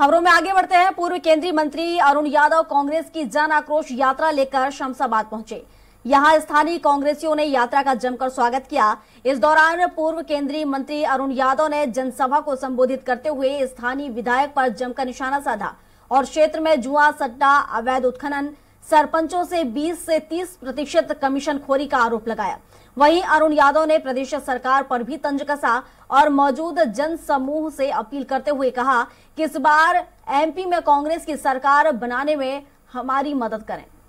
खबरों में आगे बढ़ते हैं पूर्व केंद्रीय मंत्री अरुण यादव कांग्रेस की जन आक्रोश यात्रा लेकर शमशाबाद पहुंचे यहां स्थानीय कांग्रेसियों ने यात्रा का जमकर स्वागत किया इस दौरान पूर्व केंद्रीय मंत्री अरुण यादव ने जनसभा को संबोधित करते हुए स्थानीय विधायक पर जमकर निशाना साधा और क्षेत्र में जुआ सट्टा अवैध उत्खनन सरपंचों से 20 से 30 प्रतिशत कमीशन खोरी का आरोप लगाया वहीं अरुण यादव ने प्रदेश सरकार पर भी तंज कसा और मौजूद जन समूह से अपील करते हुए कहा कि इस बार एमपी में कांग्रेस की सरकार बनाने में हमारी मदद करें